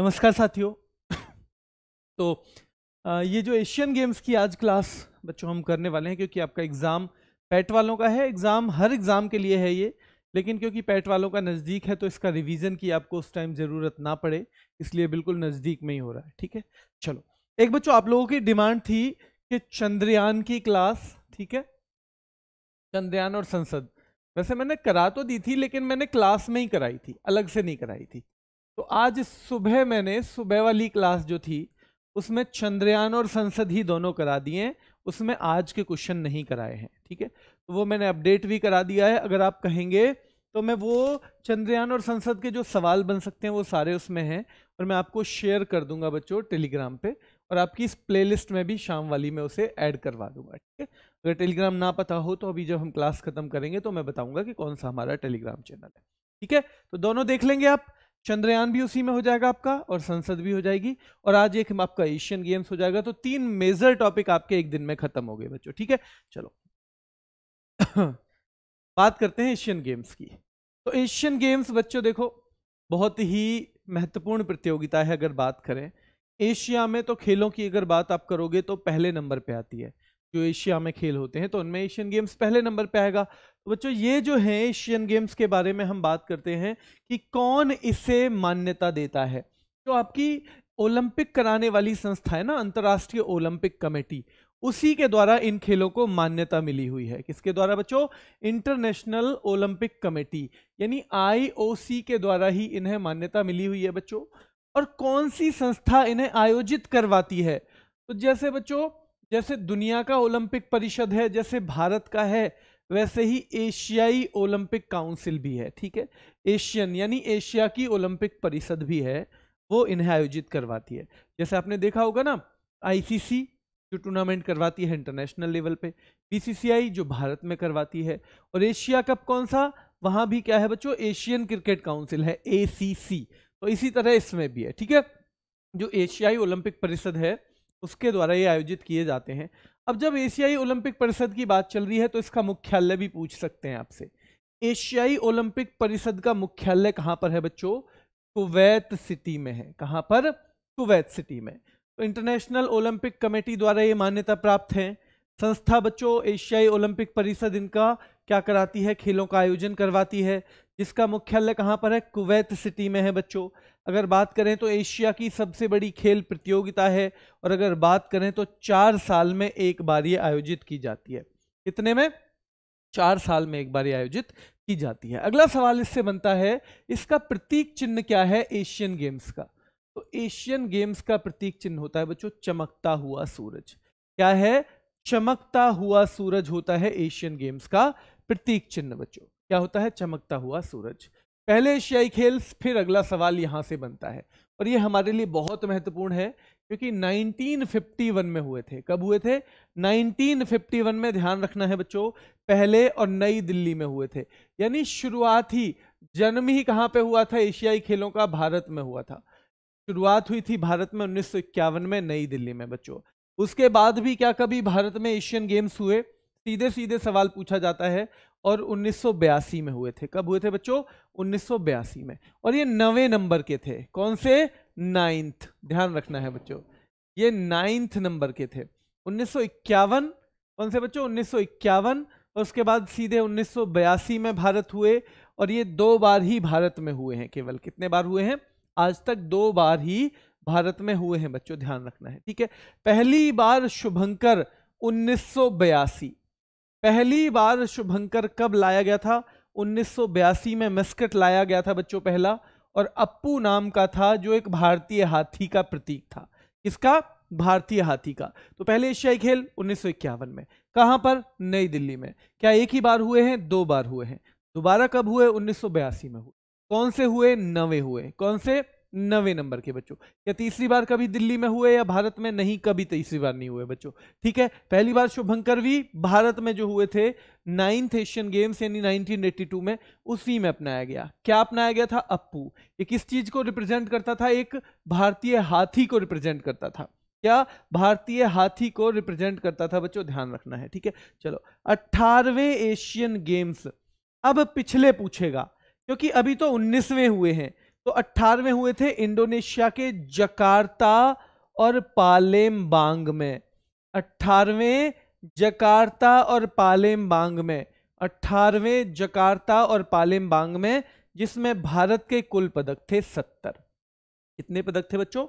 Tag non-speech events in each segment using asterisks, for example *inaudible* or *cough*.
नमस्कार साथियों तो ये जो एशियन गेम्स की आज क्लास बच्चों हम करने वाले हैं क्योंकि आपका एग्ज़ाम पैट वालों का है एग्ज़ाम हर एग्ज़ाम के लिए है ये लेकिन क्योंकि पैट वालों का नज़दीक है तो इसका रिवीजन की आपको उस टाइम ज़रूरत ना पड़े इसलिए बिल्कुल नज़दीक में ही हो रहा है ठीक है चलो एक बच्चों आप लोगों की डिमांड थी कि चंद्रयान की क्लास ठीक है चंद्रयान और संसद वैसे मैंने करा तो दी थी लेकिन मैंने क्लास में ही कराई थी अलग से नहीं कराई थी तो आज सुबह मैंने सुबह वाली क्लास जो थी उसमें चंद्रयान और संसद ही दोनों करा दिए उसमें आज के क्वेश्चन नहीं कराए हैं ठीक है तो वो मैंने अपडेट भी करा दिया है अगर आप कहेंगे तो मैं वो चंद्रयान और संसद के जो सवाल बन सकते हैं वो सारे उसमें हैं और मैं आपको शेयर कर दूंगा बच्चों टेलीग्राम पे और आपकी इस प्लेलिस्ट में भी शाम वाली में उसे ऐड करवा दूंगा ठीक है अगर टेलीग्राम ना पता हो तो अभी जब हम क्लास खत्म करेंगे तो मैं बताऊंगा कि कौन सा हमारा टेलीग्राम चैनल है ठीक है तो दोनों देख लेंगे आप चंद्रयान भी उसी में हो जाएगा आपका और संसद भी हो जाएगी और आज एक आपका एशियन गेम्स हो जाएगा तो तीन मेजर टॉपिक आपके एक दिन में खत्म हो गए बच्चों ठीक है चलो *coughs* बात करते हैं एशियन गेम्स की तो एशियन गेम्स बच्चों देखो बहुत ही महत्वपूर्ण प्रतियोगिता है अगर बात करें एशिया में तो खेलों की अगर बात आप करोगे तो पहले नंबर पे आती है जो एशिया में खेल होते हैं तो उनमें एशियन गेम्स पहले नंबर पे आएगा तो बच्चों ये जो है एशियन गेम्स के बारे में हम बात करते हैं कि कौन इसे मान्यता देता है तो आपकी ओलंपिक कराने वाली संस्था है ना अंतर्राष्ट्रीय ओलंपिक कमेटी उसी के द्वारा इन खेलों को मान्यता मिली हुई है किसके द्वारा बच्चों इंटरनेशनल ओलंपिक कमेटी यानी आईओसी के द्वारा ही इन्हें मान्यता मिली हुई है बच्चों और कौन सी संस्था इन्हें आयोजित करवाती है तो जैसे बच्चों जैसे दुनिया का ओलंपिक परिषद है जैसे भारत का है वैसे ही एशियाई ओलंपिक काउंसिल भी है ठीक है एशियन यानी एशिया की ओलंपिक परिषद भी है वो इन्हें आयोजित करवाती है जैसे आपने देखा होगा ना आईसीसी जो टूर्नामेंट करवाती है इंटरनेशनल लेवल पे बीसीसीआई जो भारत में करवाती है और एशिया कप कौन सा वहां भी क्या है बच्चों एशियन क्रिकेट काउंसिल है ए तो इसी तरह इसमें भी है ठीक है जो एशियाई ओलंपिक परिषद है उसके द्वारा ये आयोजित किए जाते हैं अब जब एशियाई ओलंपिक परिषद की बात चल रही है तो इसका मुख्यालय भी पूछ सकते हैं आपसे एशियाई ओलंपिक परिषद का मुख्यालय कहाँ पर है बच्चों कुवैत सिटी में है कहाँ पर कुवैत सिटी में तो इंटरनेशनल ओलंपिक कमेटी द्वारा ये मान्यता प्राप्त है संस्था बच्चों एशियाई ओलंपिक परिषद इनका क्या कराती है खेलों का आयोजन करवाती है जिसका मुख्यालय कहाँ पर है कुवैत सिटी में है बच्चों अगर बात करें तो एशिया की सबसे बड़ी खेल प्रतियोगिता है और अगर बात करें तो चार साल में एक बार ये आयोजित की जाती है कितने में चार साल में एक बार आयोजित की जाती है अगला सवाल इससे बनता है इसका प्रतीक चिन्ह क्या है एशियन गेम्स का तो एशियन गेम्स का प्रतीक चिन्ह होता है बच्चों चमकता हुआ सूरज क्या है चमकता हुआ सूरज होता है एशियन गेम्स का प्रतीक चिन्ह बच्चों क्या होता है चमकता हुआ सूरज पहले एशियाई खेल फिर अगला सवाल यहाँ से बनता है और ये हमारे लिए बहुत महत्वपूर्ण है क्योंकि 1951 में हुए थे कब हुए थे 1951 में ध्यान रखना है बच्चों पहले और नई दिल्ली में हुए थे यानी शुरुआत ही जन्म ही कहाँ पे हुआ था एशियाई खेलों का भारत में हुआ था शुरुआत हुई थी भारत में उन्नीस में नई दिल्ली में बच्चों उसके बाद भी क्या कभी भारत में एशियन गेम्स हुए सीधे सीधे सवाल पूछा जाता है और 1982 में हुए थे कब हुए थे बच्चों 1982 में और ये नवे नंबर के थे कौन से नाइन्थ ध्यान रखना है बच्चों ये नाइन्थ नंबर के थे 1951 कौन से बच्चों 1951 और उसके बाद सीधे 1982 में भारत हुए और ये दो बार ही भारत में हुए हैं केवल कितने बार हुए हैं आज तक दो बार ही भारत में हुए हैं बच्चों ध्यान रखना है ठीक है पहली बार शुभंकर 1982 पहली बार शुभंकर कब लाया गया था 1982 में मिस्कट लाया गया था बच्चों पहला और अप्पू नाम का था जो एक भारतीय हाथी का प्रतीक था किसका भारतीय हाथी का तो पहले एशियाई खेल उन्नीस में कहां पर नई दिल्ली में क्या एक ही बार हुए हैं दो बार हुए हैं दोबारा कब हुए उन्नीस में हुए कौन से हुए नवे हुए कौन से नवे नंबर के बच्चों या तीसरी बार कभी दिल्ली में हुए या भारत में नहीं कभी तीसरी बार नहीं हुए बच्चों ठीक है पहली बार शुभंकर भी भारत में जो हुए थे नाइन्थ एशियन गेम्स यानी नाइनटीन टू में उसी में अपनाया गया क्या अपनाया गया था अप्पू ये किस चीज को रिप्रेजेंट करता था एक भारतीय हाथी को रिप्रेजेंट करता था क्या भारतीय हाथी को रिप्रेजेंट करता था बच्चों ध्यान रखना है ठीक है चलो अट्ठारहवें एशियन गेम्स अब पिछले पूछेगा क्योंकि अभी तो उन्नीसवें हुए हैं तो अट्ठारहवें हुए थे इंडोनेशिया के जकार्ता और पालेमबांग में अट्ठारहवें जकार्ता और पालेमबांग में अट्ठारहवें जकार्ता और पालेमबांग में जिसमें भारत के कुल पदक थे सत्तर कितने पदक थे बच्चों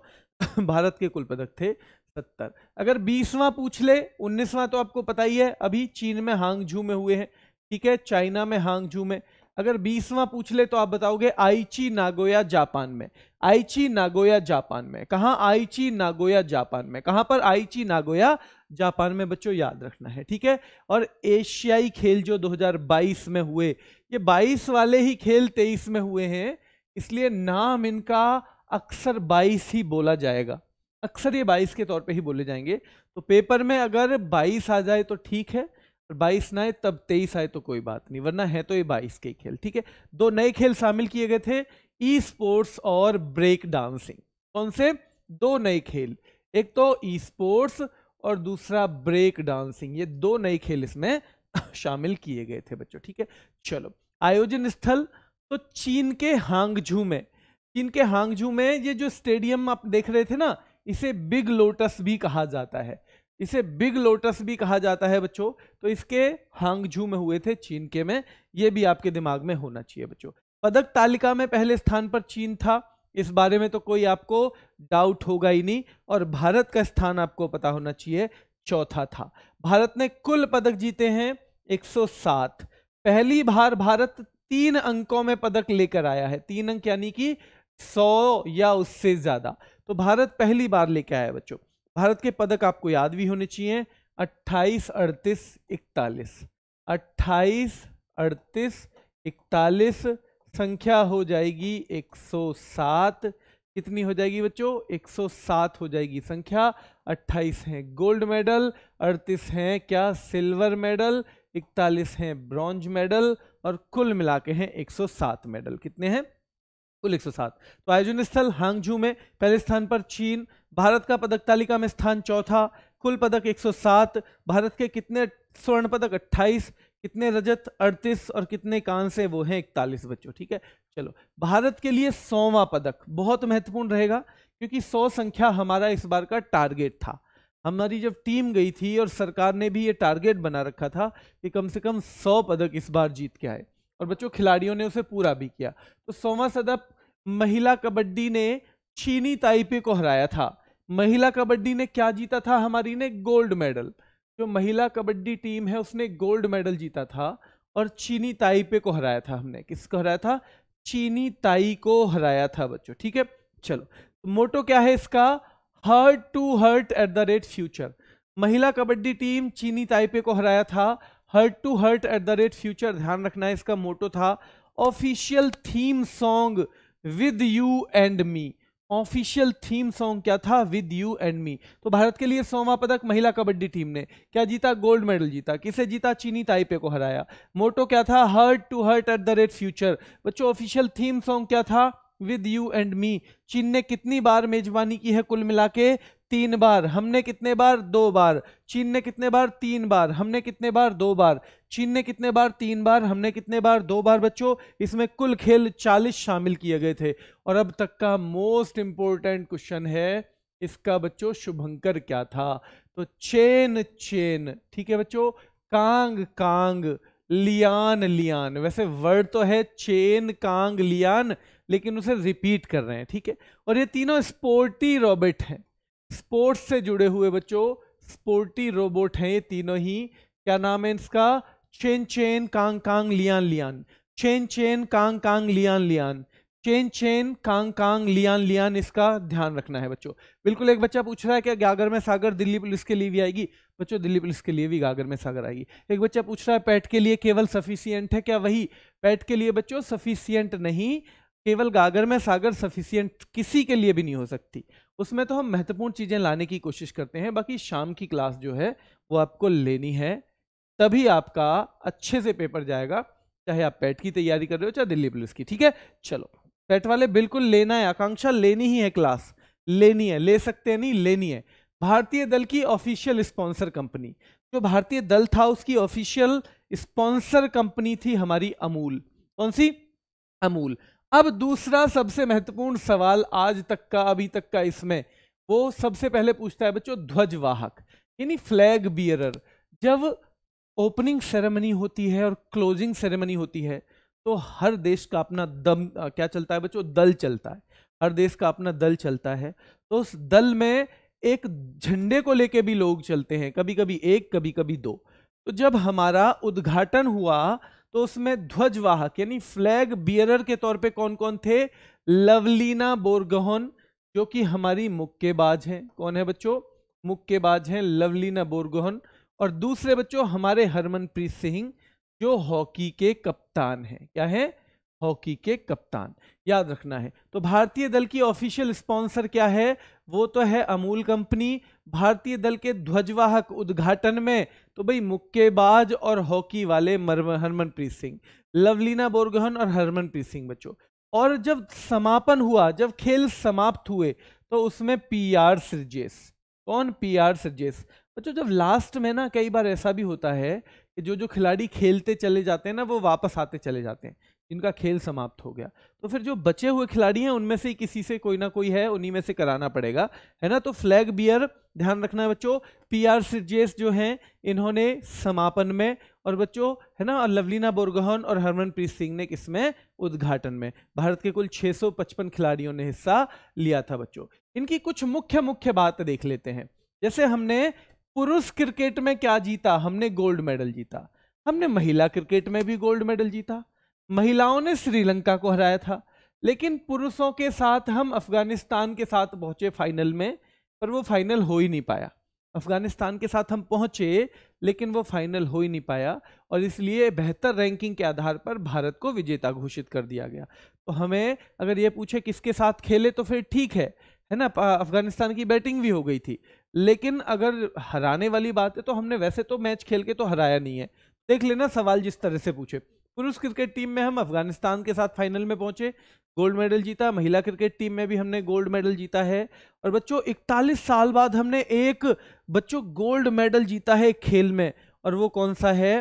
*coughs* भारत के कुल पदक थे सत्तर अगर बीसवां पूछ ले उन्नीसवां तो आपको पता ही है अभी चीन में हांगझू में हुए हैं ठीक है चाइना में हांगझू में अगर बीसवां पूछ ले तो आप बताओगे आईची नागोया जापान में आईची नागोया जापान में कहा आईची नागोया जापान में कहां पर आईची नागोया जापान में बच्चों याद रखना है ठीक है और एशियाई खेल जो 2022 में हुए ये 22 वाले ही खेल 23 में हुए हैं इसलिए नाम इनका अक्सर 22 ही बोला जाएगा अक्सर ये 22 के तौर पे ही बोले जाएंगे तो पेपर में अगर 22 आ जाए तो ठीक है बाईस ना आए तब तेईस आए तो कोई बात नहीं वरना है तो ये बाईस के खेल ठीक है दो नए खेल शामिल किए गए थे ई स्पोर्ट्स और ब्रेक डांसिंग कौन से दो नए खेल एक तो ई स्पोर्ट्स और दूसरा ब्रेक डांसिंग ये दो नए खेल इसमें *laughs* शामिल किए गए थे बच्चों ठीक है चलो आयोजन स्थल तो चीन के हांगझू में चीन के हांगझू में ये जो स्टेडियम आप देख रहे थे ना इसे बिग लोटस भी कहा जाता है इसे बिग लोटस भी कहा जाता है बच्चों तो इसके हांगझू में हुए थे चीन के में ये भी आपके दिमाग में होना चाहिए बच्चों पदक तालिका में पहले स्थान पर चीन था इस बारे में तो कोई आपको डाउट होगा ही नहीं और भारत का स्थान आपको पता होना चाहिए चौथा था भारत ने कुल पदक जीते हैं 107 पहली बार भारत तीन अंकों में पदक लेकर आया है तीन अंक यानी कि 100 या उससे ज़्यादा तो भारत पहली बार लेके आया है बच्चों भारत के पदक आपको याद भी होने चाहिए अट्ठाईस अड़तीस इकतालीस अट्ठाईस अड़तीस इकतालीस संख्या हो जाएगी 107 कितनी हो जाएगी बच्चों 107 हो जाएगी संख्या 28 है गोल्ड मेडल 38 हैं क्या सिल्वर मेडल 41 हैं ब्रॉन्ज मेडल और कुल मिला के हैं 107 मेडल कितने हैं सौ सात तो आयोजन स्थल हांगजू में पहले स्थान पर चीन भारत का पदक तालिका में स्थान चौथा कुल पदक 107 भारत के कितने स्वर्ण पदक 28 कितने रजत 38 और कितने कांसे वो हैं इकतालीस बच्चों ठीक है चलो भारत के लिए सौवा पदक बहुत महत्वपूर्ण रहेगा क्योंकि सौ संख्या हमारा इस बार का टारगेट था हमारी जब टीम गई थी और सरकार ने भी ये टारगेट बना रखा था कि कम से कम सौ पदक इस बार जीत के आए और बच्चों खिलाड़ियों ने उसे पूरा भी किया तो सौवा सदा महिला कबड्डी ने चीनी ताइपे को हराया था महिला कबड्डी ने क्या जीता था हमारी ने गोल्ड मेडल जो महिला कबड्डी टीम है उसने गोल्ड मेडल जीता था और चीनी ताइपे को हराया था हमने किसको हराया था चीनी ताई को हराया था बच्चों ठीक है चलो तो मोटो क्या है इसका heart to heart at the rate future महिला कबड्डी टीम चीनी ताइपे को हराया था heart to heart at the rate future ध्यान रखना है इसका मोटो था official theme song with you and me official theme song क्या था विद यू एंड मी तो भारत के लिए सोवा पदक महिला कबड्डी टीम ने क्या जीता गोल्ड मेडल जीता किसे जीता चीनी ताइपे को हराया मोटो क्या था heart to heart at the rate future बच्चों ऑफिशियल थीम सॉन्ग क्या था विद यू एंड मी चीन ने कितनी बार मेजबानी की है कुल मिला के तीन बार हमने कितने बार दो बार चीन ने कितने बार तीन बार हमने कितने बार दो बार चीन ने कितने बार तीन बार हमने कितने बार दो बार बच्चों इसमें कुल खेल चालीस शामिल किए गए थे और अब तक का मोस्ट इंपॉर्टेंट क्वेश्चन है इसका बच्चों शुभंकर क्या था तो चेन चेन ठीक है बच्चों कांग कांग लियान लियान वैसे वर्ड तो है चेन कांग लियान लेकिन उसे रिपीट कर रहे हैं ठीक है और ये तीनों स्पोर्टी रोबोट हैं स्पोर्ट्स से जुड़े हुए बच्चों स्पोर्टी रोबोट हैं ये तीनों ही क्या नाम है इसका Chen Chen Kang Kong Lian Lian Chen Chen Kang Kong Lian Lian Chen Chen Kang Kong Lian Lian इसका ध्यान रखना है बच्चों बिल्कुल एक बच्चा पूछ रहा है कि गागर में सागर दिल्ली पुलिस के लिए भी आएगी बच्चों दिल्ली पुलिस के लिए भी गागर में सागर आएगी एक बच्चा पूछ रहा है पैट के लिए केवल सफिशियंट है क्या वही पैट के लिए बच्चों सफिशियंट नहीं केवल गागर में सागर सफिशियंट किसी के लिए भी नहीं हो सकती उसमें तो हम महत्वपूर्ण चीज़ें लाने की कोशिश करते हैं बाकी शाम की क्लास जो है वो आपको लेनी है तभी आपका अच्छे से पेपर जाएगा चाहे आप पैट की तैयारी कर रहे हो चाहे दिल्ली पुलिस की ठीक है चलो पेट वाले बिल्कुल लेना है आकांक्षा लेनी ही है क्लास लेनी है ले सकते हैं नहीं लेनी है भारतीय दल की ऑफिशियल स्पॉन्सर कंपनी जो भारतीय दल था उसकी ऑफिशियल स्पॉन्सर कंपनी थी हमारी अमूल कौन सी अमूल अब दूसरा सबसे महत्वपूर्ण सवाल आज तक का अभी तक का इसमें वो सबसे पहले पूछता है बच्चों ध्वजवाहक यानी फ्लैग बियरर जब ओपनिंग सेरेमनी होती है और क्लोजिंग सेरेमनी होती है तो हर देश का अपना दम क्या चलता है बच्चों दल चलता है हर देश का अपना दल चलता है तो उस दल में एक झंडे को लेके भी लोग चलते हैं कभी कभी एक कभी कभी दो तो जब हमारा उद्घाटन हुआ तो उसमें ध्वजवाहक यानी फ्लैग बियरर के तौर पे कौन कौन थे लवलीना बोरगोहन जो कि हमारी मुक्केबाज हैं कौन है बच्चों मुक्केबाज हैं लवलीना बोरगोहन और दूसरे बच्चों हमारे हरमनप्रीत सिंह जो हॉकी के कप्तान हैं क्या है हॉकी के कप्तान याद रखना है तो भारतीय दल की ऑफिशियल स्पॉन्सर क्या है वो तो है अमूल कंपनी भारतीय दल के ध्वजवाहक उद्घाटन में तो भाई मुक्केबाज और हॉकी वाले हरमनप्रीत सिंह लवलीना बोरगोहन और हरमनप्रीत सिंह बच्चों और जब समापन हुआ जब खेल समाप्त हुए तो उसमें पी आर सृजेश कौन पी आर सृजेश बच्चों जब लास्ट में ना कई बार ऐसा भी होता है कि जो जो खिलाड़ी खेलते चले जाते हैं ना वो वापस आते चले जाते हैं जिनका खेल समाप्त हो गया तो फिर जो बचे हुए खिलाड़ी हैं उनमें से किसी से कोई ना कोई है उन्हीं में से कराना पड़ेगा है ना तो फ्लैग बियर ध्यान रखना है बच्चों पी आर सिर्जेस जो हैं इन्होंने समापन में और बच्चों है ना और लवलीना बोरगोहन और हरमनप्रीत सिंह ने किसमें उद्घाटन में भारत के कुल 655 खिलाड़ियों ने हिस्सा लिया था बच्चों इनकी कुछ मुख्य मुख्य बात देख लेते हैं जैसे हमने पुरुष क्रिकेट में क्या जीता हमने गोल्ड मेडल जीता हमने महिला क्रिकेट में भी गोल्ड मेडल जीता महिलाओं ने श्रीलंका को हराया था लेकिन पुरुषों के साथ हम अफगानिस्तान के साथ पहुंचे फाइनल में पर वो फाइनल हो ही नहीं पाया अफगानिस्तान के साथ हम पहुंचे लेकिन वो फाइनल हो ही नहीं पाया और इसलिए बेहतर रैंकिंग के आधार पर भारत को विजेता घोषित कर दिया गया तो हमें अगर ये पूछे किसके साथ खेले तो फिर ठीक है है ना अफगानिस्तान की बैटिंग भी हो गई थी लेकिन अगर हराने वाली बात है तो हमने वैसे तो मैच खेल के तो हराया नहीं है देख लेना सवाल जिस तरह से पूछे पुरुष क्रिकेट टीम में हम अफगानिस्तान के साथ फाइनल में पहुंचे गोल्ड मेडल जीता महिला क्रिकेट टीम में भी हमने गोल्ड मेडल जीता है और बच्चों 41 साल बाद हमने एक बच्चों गोल्ड मेडल जीता है खेल में और वो कौन सा है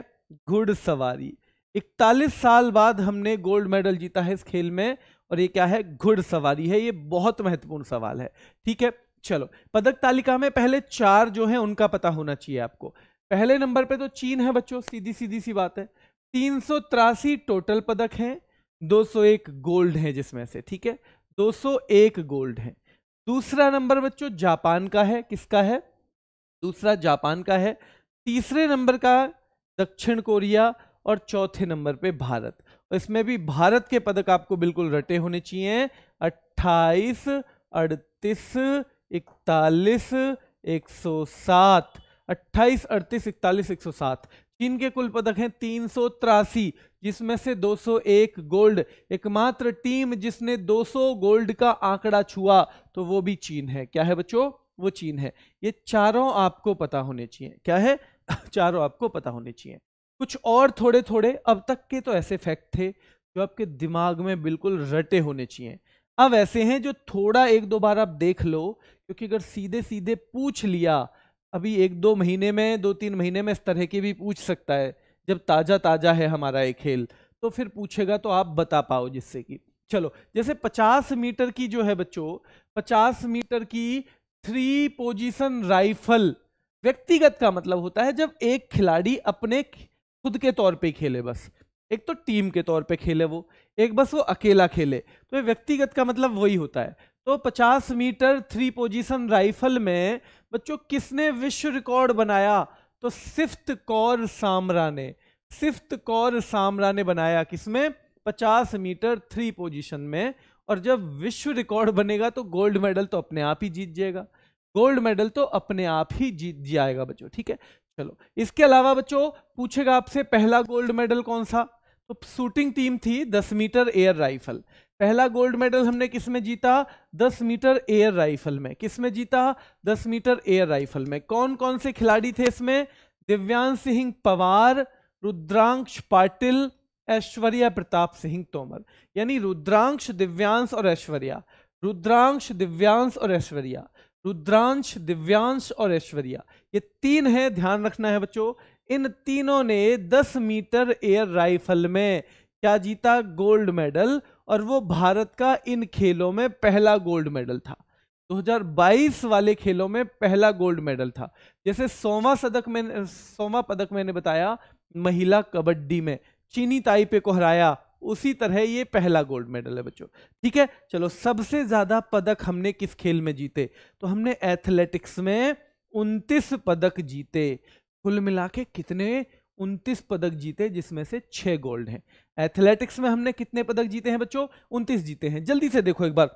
घुड़सवारी 41 साल बाद हमने गोल्ड मेडल जीता है इस खेल में और ये क्या है घुड़सवारी है ये बहुत महत्वपूर्ण सवाल है ठीक है चलो पदक तालिका में पहले चार जो है उनका पता होना चाहिए आपको पहले नंबर पे तो चीन है बच्चों सीधी सीधी सी बात है तीन टोटल पदक हैं 201 गोल्ड हैं जिसमें से ठीक है 201 गोल्ड हैं दूसरा नंबर बच्चों जापान का है किसका है दूसरा जापान का है तीसरे नंबर का दक्षिण कोरिया और चौथे नंबर पे भारत और इसमें भी भारत के पदक आपको बिल्कुल रटे होने चाहिए अट्ठाईस अड़तीस इकतालीस एक सौ सात अट्ठाईस अड़तीस इकतालीस एक सौ सात चीन के कुल पदक हैं तीन सौ तिरासी जिसमें से 201 गोल्ड एकमात्र टीम जिसने 200 गोल्ड का आंकड़ा छुआ तो वो भी चीन है क्या है बच्चों वो चीन है ये चारों आपको पता होने चाहिए क्या है *laughs* चारों आपको पता होने चाहिए कुछ और थोड़े थोड़े अब तक के तो ऐसे फैक्ट थे जो आपके दिमाग में बिल्कुल रटे होने चाहिए अब ऐसे हैं जो थोड़ा एक दो बार आप देख लो क्योंकि अगर सीधे सीधे पूछ लिया अभी एक दो महीने में दो तीन महीने में इस तरह के भी पूछ सकता है जब ताज़ा ताज़ा है हमारा ये खेल तो फिर पूछेगा तो आप बता पाओ जिससे कि चलो जैसे 50 मीटर की जो है बच्चों 50 मीटर की थ्री पोजीशन राइफल व्यक्तिगत का मतलब होता है जब एक खिलाड़ी अपने खुद के तौर पे खेले बस एक तो टीम के तौर पे खेले वो एक बस वो अकेला खेले तो व्यक्तिगत का मतलब वही होता है तो 50 मीटर थ्री पोजीशन राइफल में बच्चों किसने विश्व रिकॉर्ड बनाया तो सिफ्त कौर सामरा ने सिफ्त कौर सामरा ने बनाया किसमें 50 मीटर थ्री पोजीशन में और जब विश्व रिकॉर्ड बनेगा तो गोल्ड मेडल तो अपने आप ही जीत जाएगा गोल्ड मेडल तो अपने आप ही जीत जाएगा बच्चों ठीक है चलो इसके अलावा बच्चों पूछेगा आपसे पहला गोल्ड मेडल कौन सा तो शूटिंग टीम थी दस मीटर एयर राइफल पहला गोल्ड मेडल हमने किस में जीता दस मीटर एयर राइफल में किस में जीता दस मीटर एयर राइफल में कौन कौन से खिलाड़ी थे इसमें दिव्यांश सिंह पवार रुद्रांश पाटिल ऐश्वर्या प्रताप सिंह तोमर यानी रुद्रांश दिव्यांश और ऐश्वर्या रुद्रांश दिव्यांश और ऐश्वर्या रुद्रांश दिव्यांश और ऐश्वर्या ये तीन है ध्यान रखना है बच्चों इन तीनों ने 10 मीटर एयर राइफल में क्या जीता गोल्ड मेडल और वो भारत का इन खेलों में पहला गोल्ड मेडल था 2022 वाले खेलों में पहला गोल्ड मेडल था जैसे सोवा सदक में सोवा पदक मैंने बताया महिला कबड्डी में चीनी ताई पे को हराया उसी तरह ये पहला गोल्ड मेडल है बच्चों ठीक है चलो सबसे ज्यादा पदक हमने किस खेल में जीते तो हमने एथलेटिक्स में उनतीस पदक जीते कुल मिला के कितने उनतीस पदक जीते जिसमें से छह गोल्ड हैं एथलेटिक्स में हमने कितने पदक जीते हैं बच्चों उनतीस जीते हैं जल्दी से देखो एक बार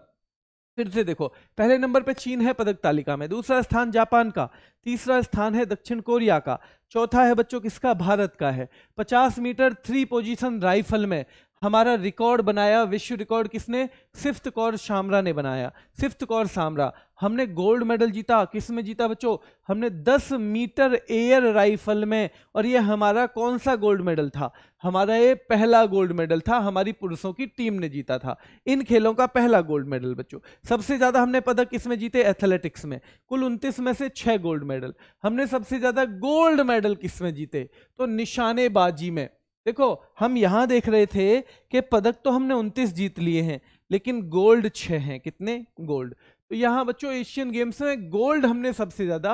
फिर से देखो पहले नंबर पे चीन है पदक तालिका में दूसरा स्थान जापान का तीसरा स्थान है दक्षिण कोरिया का चौथा है बच्चों किसका भारत का है 50 मीटर थ्री पोजीशन राइफल में हमारा रिकॉर्ड बनाया विश्व रिकॉर्ड किसने सिफ्त कौर शामरा ने बनाया सिफ्त कौर सामरा हमने गोल्ड मेडल जीता किस में जीता बच्चों हमने 10 मीटर एयर राइफल में और ये हमारा कौन सा गोल्ड मेडल था हमारा ये पहला गोल्ड मेडल था हमारी पुरुषों की टीम ने जीता था इन खेलों का पहला गोल्ड मेडल बच्चों सबसे ज़्यादा हमने पदक किसमें जीते एथलेटिक्स में कुल उनतीस में से छः गोल्ड मेडल हमने सबसे ज़्यादा गोल्ड मेडल किस में जीते तो निशानेबाजी में देखो हम यहां देख रहे थे कि पदक तो हमने उनतीस जीत लिए हैं लेकिन गोल्ड छः हैं कितने गोल्ड तो यहां बच्चों एशियन गेम्स में गोल्ड हमने सबसे ज़्यादा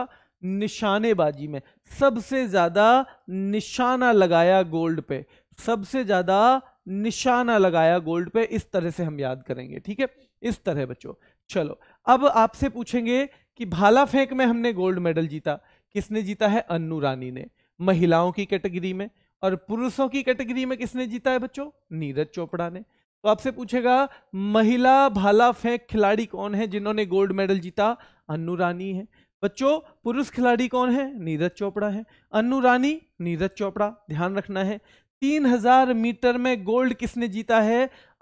निशानेबाजी में सबसे ज़्यादा निशाना लगाया गोल्ड पे सबसे ज़्यादा निशाना लगाया गोल्ड पे इस तरह से हम याद करेंगे ठीक है इस तरह बच्चों चलो अब आपसे पूछेंगे कि भाला फेंक में हमने गोल्ड मेडल जीता किसने जीता है अन्नू रानी ने महिलाओं की कैटेगरी में और पुरुषों की कैटेगरी में किसने जीता है बच्चों नीरज चोपड़ा ने तो आपसे पूछेगा महिला भाला फेंक खिलाड़ी कौन है जिन्होंने गोल्ड मेडल जीता अनु रानी है बच्चों पुरुष खिलाड़ी कौन है नीरज चोपड़ा है अनु रानी नीरज चोपड़ा ध्यान रखना है 3000 मीटर में गोल्ड किसने जीता है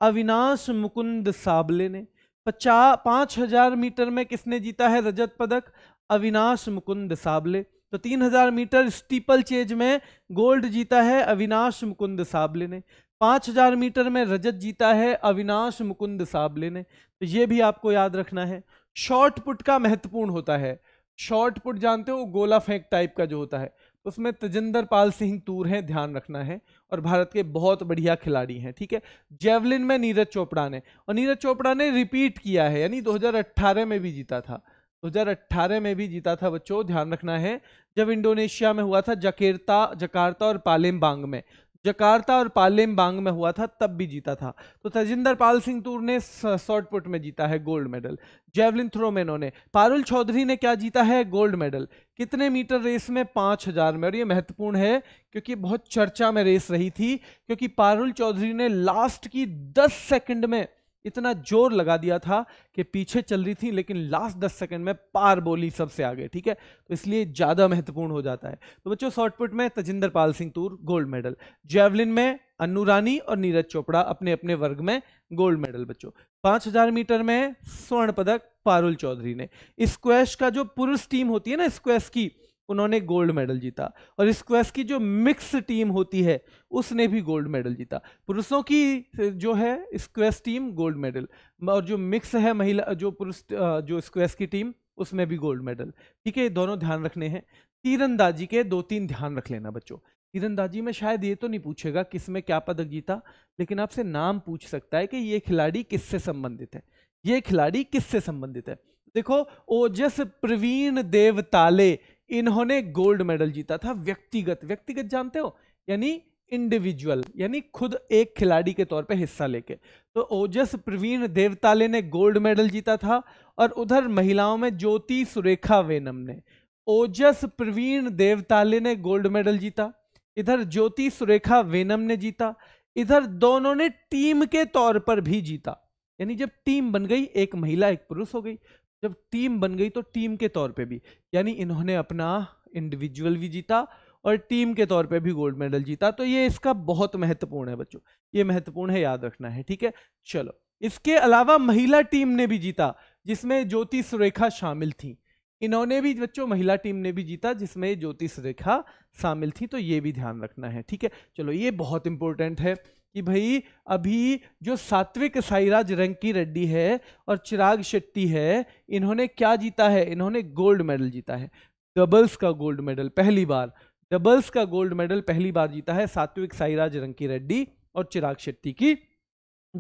अविनाश मुकुंद साबले ने पचास पाँच हजार मीटर में किसने जीता है रजत पदक अविनाश मुकुंद साबले तो 3000 मीटर स्टीपल चेज में गोल्ड जीता है अविनाश मुकुंद साबले ने 5000 मीटर में रजत जीता है अविनाश मुकुंद साबले ने तो ये भी आपको याद रखना है शॉर्ट पुट का महत्वपूर्ण होता है शॉर्ट पुट जानते हो गोला फेंक टाइप का जो होता है उसमें तजेंदर पाल सिंह तूर हैं ध्यान रखना है और भारत के बहुत बढ़िया खिलाड़ी हैं ठीक है जेवलिन में नीरज चोपड़ा ने और नीरज चोपड़ा ने रिपीट किया है यानी 2018 में भी जीता था 2018 में भी जीता था बच्चों ध्यान रखना है जब इंडोनेशिया में हुआ था जकेरता जकार्ता और पालेमबांग में जकार्ता और पालेमबांग में हुआ था तब भी जीता था तो तजिंदर पाल सिंह तूर ने शॉर्टपुट में जीता है गोल्ड मेडल जेवलिन थ्रो में इन्होंने पारुल चौधरी ने क्या जीता है गोल्ड मेडल कितने मीटर रेस में पाँच हज़ार में और ये महत्वपूर्ण है क्योंकि बहुत चर्चा में रेस रही थी क्योंकि पारुल चौधरी ने लास्ट की दस सेकेंड में इतना जोर लगा दिया था कि पीछे चल रही थी लेकिन लास्ट दस सेकंड में पार बोली सबसे आगे ठीक है तो इसलिए ज़्यादा महत्वपूर्ण हो जाता है तो बच्चों शॉर्टपुट में Tajinder Pal Singh Toor gold medal javelin में अन्नू रानी और नीरज चोपड़ा अपने अपने वर्ग में गोल्ड मेडल बच्चों 5000 मीटर में स्वर्ण पदक पारुल चौधरी ने स्क्वैश का जो पुरुष टीम होती है ना स्क्वैश की उन्होंने गोल्ड मेडल जीता और स्क्वेस की जो मिक्स टीम होती है उसने भी गोल्ड मेडल जीता पुरुषों की जो है स्क्वेस टीम गोल्ड मेडल और जो मिक्स है महिला जो पुरुष जो स्क्वैश की टीम उसमें भी गोल्ड मेडल ठीक है दोनों ध्यान रखने हैं तीरंदाजी के दो तीन ध्यान रख लेना बच्चों तीरंदाजी में शायद ये तो नहीं पूछेगा किस में क्या पदक जीता लेकिन आपसे नाम पूछ सकता है कि ये खिलाड़ी किससे संबंधित है ये खिलाड़ी किससे संबंधित है देखो ओजस प्रवीण देवताले इन्होंने गोल्ड मेडल जीता था व्यक्तिगत व्यक्तिगत जानते हो यानी इंडिविजुअल यानी खुद एक खिलाड़ी के तौर पे हिस्सा लेके तो ओजस प्रवीण देवताले ने गोल्ड मेडल जीता था और उधर महिलाओं में ज्योति सुरेखा वेनम ने ओजस प्रवीण देवताले ने गोल्ड मेडल जीता इधर ज्योति सुरेखा वेनम ने जीता इधर दोनों ने टीम के तौर पर भी जीता यानी जब टीम बन गई एक महिला एक पुरुष हो गई जब टीम बन गई तो टीम के तौर पे भी यानी इन्होंने अपना इंडिविजुअल भी जीता और टीम के तौर पे भी गोल्ड मेडल जीता तो ये इसका बहुत महत्वपूर्ण है बच्चों ये महत्वपूर्ण है याद रखना है ठीक है चलो इसके अलावा महिला टीम ने भी जीता जिसमें ज्योति सुरेखा शामिल थी इन्होंने भी बच्चों महिला टीम ने भी जीता जिसमें ज्योति सुरेखा शामिल थी तो ये भी ध्यान रखना है ठीक है चलो ये बहुत इंपॉर्टेंट है कि भाई अभी जो सात्विक साईराज रंकी रेड्डी है और चिराग शेट्टी है इन्होंने क्या जीता है इन्होंने गोल्ड मेडल जीता है डबल्स का गोल्ड मेडल पहली बार डबल्स का गोल्ड मेडल पहली बार जीता है सात्विक साईराज रंकी रेड्डी और चिराग शेट्टी की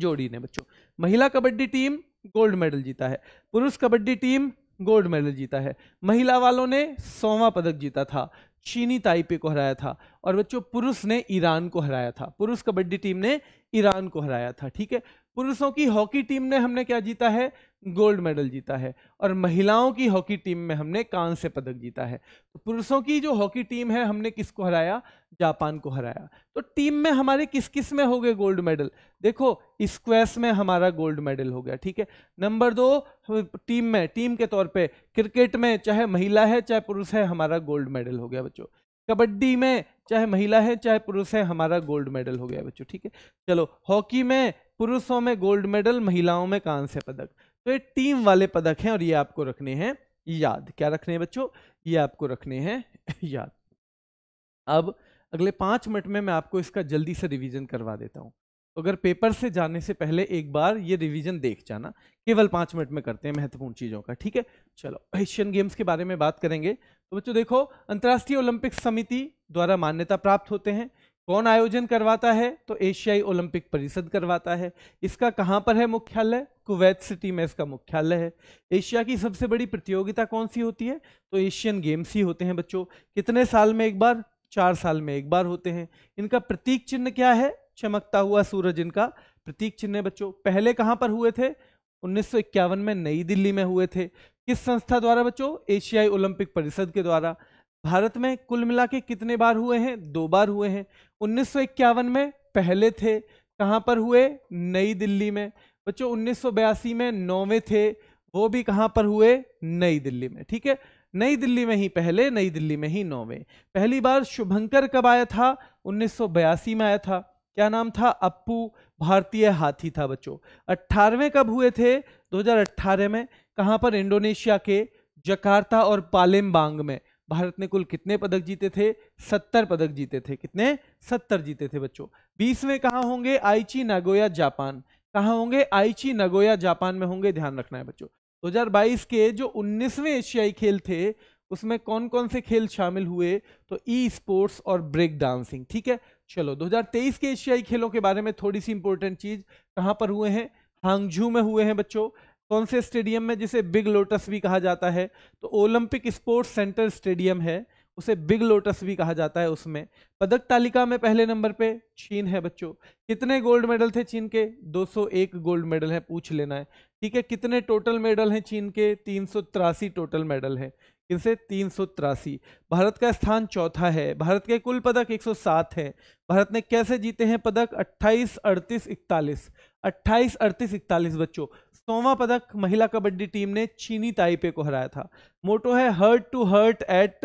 जोड़ी ने बच्चों महिला कबड्डी टीम गोल्ड मेडल जीता है पुरुष कबड्डी टीम गोल्ड मेडल जीता है महिला वालों ने सौवा पदक जीता था चीनी ताइपे को हराया था और बच्चों पुरुष ने ईरान को हराया था पुरुष कबड्डी टीम ने ईरान को हराया था ठीक है पुरुषों की हॉकी टीम ने हमने क्या जीता है गोल्ड मेडल जीता है और महिलाओं की हॉकी टीम में हमने कांस्य पदक जीता है तो पुरुषों की जो हॉकी टीम है हमने किसको हराया जापान को हराया तो टीम में हमारे किस किस में हो गए गोल्ड मेडल देखो स्क्वेस में हमारा गोल्ड मेडल हो गया ठीक है नंबर दो टीम में टीम के तौर पे क्रिकेट में चाहे महिला है चाहे पुरुष है हमारा गोल्ड मेडल हो गया बच्चों कबड्डी में चाहे महिला है चाहे पुरुष है हमारा गोल्ड मेडल हो गया बच्चों ठीक है चलो हॉकी में पुरुषों में गोल्ड मेडल महिलाओं में कांस्य पदक तो ये टीम वाले पदक हैं और ये आपको रखने हैं याद क्या रखने हैं बच्चों ये आपको रखने हैं याद अब अगले पाँच मिनट में मैं आपको इसका जल्दी से रिवीजन करवा देता हूँ तो अगर पेपर से जाने से पहले एक बार ये रिवीजन देख जाना केवल पाँच मिनट में करते हैं महत्वपूर्ण चीज़ों का ठीक है चलो एशियन गेम्स के बारे में बात करेंगे तो बच्चों देखो अंतर्राष्ट्रीय ओलंपिक समिति द्वारा मान्यता प्राप्त होते हैं कौन आयोजन करवाता है तो एशियाई ओलंपिक परिषद करवाता है इसका कहाँ पर है मुख्यालय कुवैत सिटी में इसका मुख्यालय है एशिया की सबसे बड़ी प्रतियोगिता कौन सी होती है तो एशियन गेम्स ही होते हैं बच्चों कितने साल में एक बार चार साल में एक बार होते हैं इनका प्रतीक चिन्ह क्या है चमकता हुआ सूरज इनका प्रतीक चिन्ह बच्चों पहले कहाँ पर हुए थे उन्नीस में नई दिल्ली में हुए थे किस संस्था द्वारा बच्चों एशियाई ओलंपिक परिषद के द्वारा भारत में कुल मिला के कितने बार हुए हैं दो बार हुए हैं उन्नीस में पहले थे कहाँ पर हुए नई दिल्ली में बच्चों उन्नीस में नौवे थे वो भी कहाँ पर हुए नई दिल्ली में ठीक है नई दिल्ली में ही पहले नई दिल्ली में ही नौवे पहली बार शुभंकर कब आया था उन्नीस में आया था क्या नाम था अप्पू भारतीय हाथी था बच्चों अट्ठारहवें कब हुए थे 2018 में कहाँ पर इंडोनेशिया के जकार्ता और पालेमबांग में भारत ने कुल कितने पदक जीते थे सत्तर पदक जीते थे कितने सत्तर जीते थे बच्चों बीसवें कहाँ होंगे आईची नागोया जापान कहाँ होंगे आईची नगोया जापान में होंगे ध्यान रखना है बच्चों 2022 के जो उन्नीसवें एशियाई खेल थे उसमें कौन कौन से खेल शामिल हुए तो ई स्पोर्ट्स और ब्रेक डांसिंग ठीक है चलो 2023 के एशियाई खेलों के बारे में थोड़ी सी इंपॉर्टेंट चीज कहाँ पर हुए हैं हांगझू में हुए हैं बच्चों कौन से स्टेडियम में जिसे बिग लोटस भी कहा जाता है तो ओलंपिक स्पोर्ट्स सेंटर स्टेडियम है उसे बिग लोटस भी कहा जाता है उसमें पदक तालिका में पहले नंबर पे चीन है बच्चों कितने गोल्ड मेडल थे चीन के 201 गोल्ड मेडल हैं पूछ लेना है ठीक है कितने टोटल मेडल हैं चीन के तीन टोटल मेडल हैं किनसे तीन भारत का स्थान चौथा है भारत के कुल पदक एक सौ भारत ने कैसे जीते हैं पदक अट्ठाईस अड़तीस इकतालीस अट्ठाईस अड़तीस इकतालीस बच्चों सोवा पदक महिला कबड्डी टीम ने चीनी ताइपे को हराया था मोटो है heart to heart at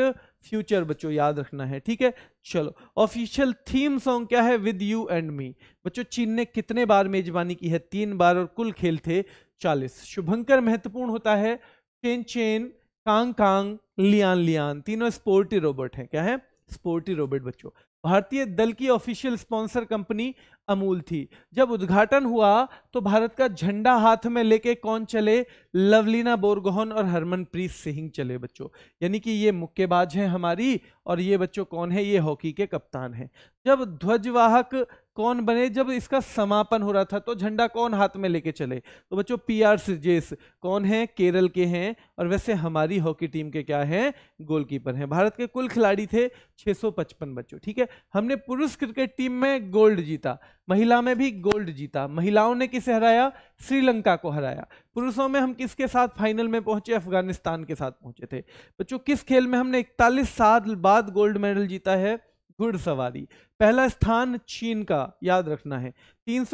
future बच्चों याद रखना है ठीक है चलो ऑफिशियल थीम सॉन्ग क्या है विद यू एंड मी बच्चों चीन ने कितने बार मेजबानी की है तीन बार और कुल खेल थे चालीस शुभंकर महत्वपूर्ण होता है Chen Chen Kang Kong Lian Lian तीनों स्पोर्टी रोबोट हैं क्या है स्पोर्टी रोबोट बच्चों भारतीय दल की ऑफिशियल स्पॉन्सर कंपनी अमूल थी जब उद्घाटन हुआ तो भारत का झंडा हाथ में लेके कौन चले लवलीना बोरगोहन और हरमनप्रीत सिंह चले बच्चों यानी कि ये मुक्केबाज हैं हमारी और ये बच्चों कौन है ये हॉकी के कप्तान हैं जब ध्वजवाहक कौन बने जब इसका समापन हो रहा था तो झंडा कौन हाथ में लेके चले तो बच्चों पी आर जेस कौन है केरल के हैं और वैसे हमारी हॉकी टीम के क्या हैं गोलकीपर हैं भारत के कुल खिलाड़ी थे 655 बच्चों ठीक है हमने पुरुष क्रिकेट टीम में गोल्ड जीता महिला में भी गोल्ड जीता महिलाओं ने किसे हराया श्रीलंका को हराया पुरुषों में हम किसके साथ फाइनल में पहुंचे अफगानिस्तान के साथ पहुंचे थे बच्चों किस खेल में हमने इकतालीस साल बाद गोल्ड मेडल जीता है घुड़सवारी पहला स्थान चीन का याद रखना है तीन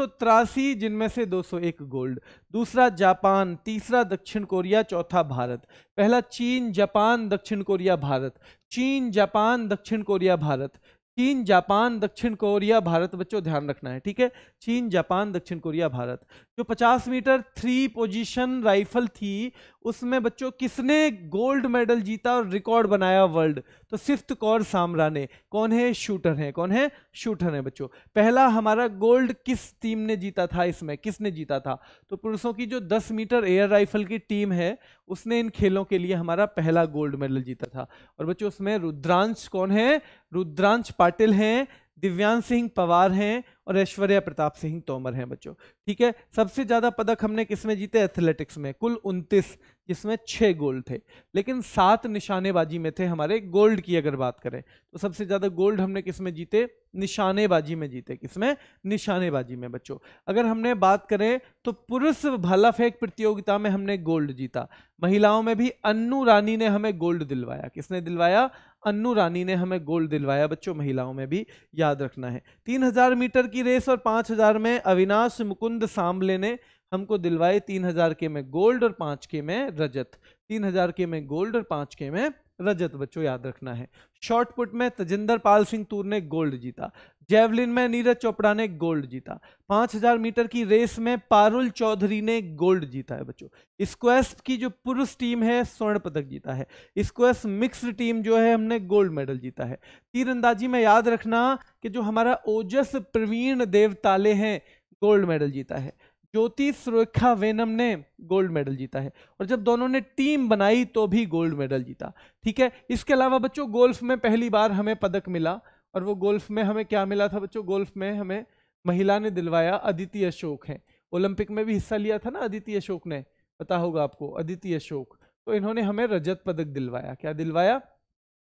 जिनमें से 201 गोल्ड दूसरा जापान तीसरा दक्षिण कोरिया चौथा भारत पहला चीन जापान दक्षिण कोरिया भारत चीन जापान दक्षिण कोरिया भारत चीन जापान दक्षिण कोरिया भारत बच्चों ध्यान रखना है ठीक है चीन जापान दक्षिण कोरिया भारत जो 50 मीटर थ्री पोजीशन राइफल थी उसमें बच्चों किसने गोल्ड मेडल जीता और रिकॉर्ड बनाया वर्ल्ड तो सिफ्त कौर सामरा ने कौन है शूटर है कौन है शूटर है बच्चों पहला हमारा गोल्ड किस टीम ने जीता था इसमें किसने जीता था तो पुरुषों की जो दस मीटर एयर राइफल की टीम है उसने इन खेलों के लिए हमारा पहला गोल्ड मेडल जीता था और बच्चों उसमें रुद्रांश कौन है रुद्रांश पाटिल हैं दिव्यांश सिंह पवार हैं और ऐश्वर्या प्रताप सिंह तोमर हैं बच्चों ठीक है सबसे ज़्यादा पदक हमने किसमें जीते एथलेटिक्स में कुल उनतीस जिसमें छः गोल्ड थे लेकिन सात निशानेबाजी में थे हमारे गोल्ड की अगर बात करें तो सबसे ज़्यादा गोल्ड हमने किस में जीते निशानेबाजी में जीते किसमें निशानेबाजी में बच्चों अगर हमने बात करें तो पुरुष भाला फेंक प्रतियोगिता में हमने गोल्ड जीता महिलाओं में भी अन्नू रानी ने हमें गोल्ड दिलवाया किसने दिलवाया अन्नू रानी ने हमें गोल्ड दिलवाया बच्चों महिलाओं में भी याद रखना है तीन हजार मीटर की रेस और पांच हजार में अविनाश मुकुंद सांबले ने हमको दिलवाए तीन हजार के में गोल्ड और पांच के में रजत तीन हजार के में गोल्ड और पांच के में रजत बच्चों याद रखना है शॉर्टपुट में तजिंदर पाल सिंह तूर ने गोल्ड जीता जेवलिन में नीरज चोपड़ा ने गोल्ड जीता 5000 मीटर की रेस में पारुल चौधरी ने गोल्ड जीता है बच्चों स्क्वेस की जो पुरुष टीम है स्वर्ण पदक जीता है स्क्वेस मिक्स्ड टीम जो है हमने गोल्ड मेडल जीता है तीरंदाजी में याद रखना कि जो हमारा ओजस प्रवीण देवताले हैं गोल्ड मेडल जीता है ज्योति सुरेखा वेनम ने गोल्ड मेडल जीता है और जब दोनों ने टीम बनाई तो भी गोल्ड मेडल जीता ठीक है इसके अलावा बच्चों गोल्फ में पहली बार हमें पदक मिला और वो गोल्फ में हमें क्या मिला था बच्चों गोल्फ में हमें महिला ने दिलवाया अदिति अशोक है ओलंपिक में भी हिस्सा लिया था ना अदिति अशोक ने पता होगा आपको अदिति अशोक तो इन्होंने हमें रजत पदक दिलवाया क्या दिलवाया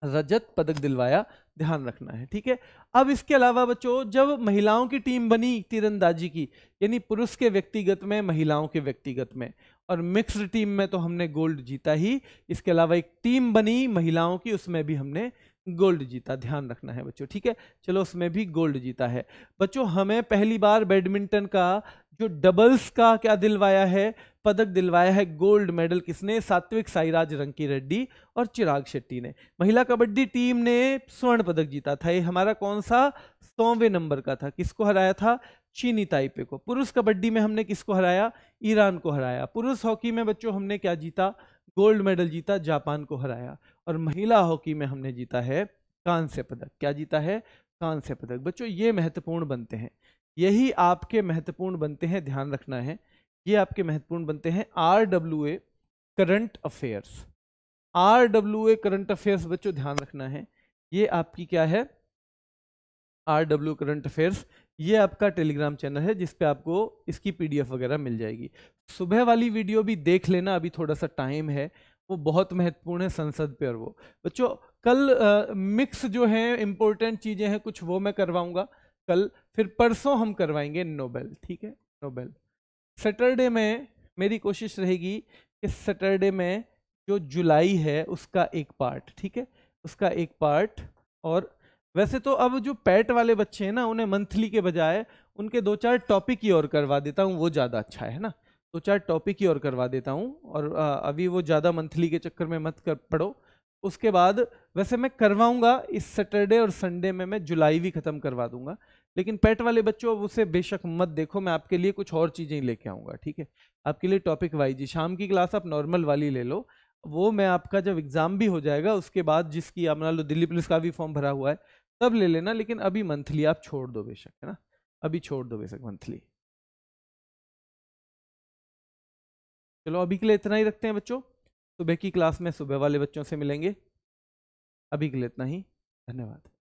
रजत पदक दिलवाया ध्यान रखना है ठीक है अब इसके अलावा बच्चों जब महिलाओं की टीम बनी तीरंदाजी की यानी पुरुष के व्यक्तिगत में महिलाओं के व्यक्तिगत में और मिक्स्ड टीम में तो हमने गोल्ड जीता ही इसके अलावा एक टीम बनी महिलाओं की उसमें भी हमने गोल्ड जीता ध्यान रखना है बच्चों ठीक है चलो उसमें भी गोल्ड जीता है बच्चों हमें पहली बार बैडमिंटन का जो डबल्स का क्या दिलवाया है पदक दिलवाया है गोल्ड मेडल किसने सात्विक साईराज रंकी रेड्डी और चिराग शेट्टी ने महिला कबड्डी टीम ने स्वर्ण पदक जीता था ये हमारा कौन सा सौवे नंबर का था किसको हराया था चीनी ताइपे को पुरुष कबड्डी में हमने किसको हराया ईरान को हराया पुरुष हॉकी में बच्चों हमने क्या जीता गोल्ड मेडल जीता जापान को हराया और महिला हॉकी में हमने जीता है कांस्य पदक क्या जीता है कांस्य पदक बच्चों ये महत्वपूर्ण बनते हैं यही आपके महत्वपूर्ण बनते हैं ध्यान रखना है ये आपके महत्वपूर्ण बनते हैं R W A current affairs R W A current affairs बच्चों ध्यान रखना है ये आपकी क्या है आर डब्ल्यू करंट अफेयर्स ये आपका टेलीग्राम चैनल है जिसपे आपको इसकी पीडीएफ वगैरह मिल जाएगी सुबह वाली वीडियो भी देख लेना अभी थोड़ा सा टाइम है वो बहुत महत्वपूर्ण है संसद पर वो बच्चों कल आ, मिक्स जो है इम्पोर्टेंट चीज़ें हैं कुछ वो मैं करवाऊँगा कल फिर परसों हम करवाएंगे नोबेल ठीक है नोबेल सैटरडे में मेरी कोशिश रहेगी कि सैटरडे में जो जुलाई है उसका एक पार्ट ठीक है उसका एक पार्ट और वैसे तो अब जो पैट वाले बच्चे हैं ना उन्हें मंथली के बजाय उनके दो चार टॉपिक ही और करवा देता हूँ वो ज़्यादा अच्छा है ना दो चार टॉपिक ही और करवा देता हूँ और अभी वो ज़्यादा मंथली के चक्कर में मत कर पढ़ो उसके बाद वैसे मैं करवाऊँगा इस सैटरडे और संडे में मैं जुलाई भी ख़त्म करवा दूँगा लेकिन पेट वाले बच्चों उसे बेशक मत देखो मैं आपके लिए कुछ और चीज़ें लेके आऊँगा ठीक है आपके लिए टॉपिक वाइज शाम की क्लास आप नॉर्मल वाली ले लो वो मैं आपका जब एग्ज़ाम भी हो जाएगा उसके बाद जिसकी आप मान लो दिल्ली पुलिस का भी फॉर्म भरा हुआ है तब ले लेना लेकिन अभी मंथली आप छोड़ दो बेशक है ना अभी छोड़ दो बेशक मंथली चलो अभी के लिए इतना ही रखते हैं बच्चों सुबह की क्लास में सुबह वाले बच्चों से मिलेंगे अभी के लिए इतना ही धन्यवाद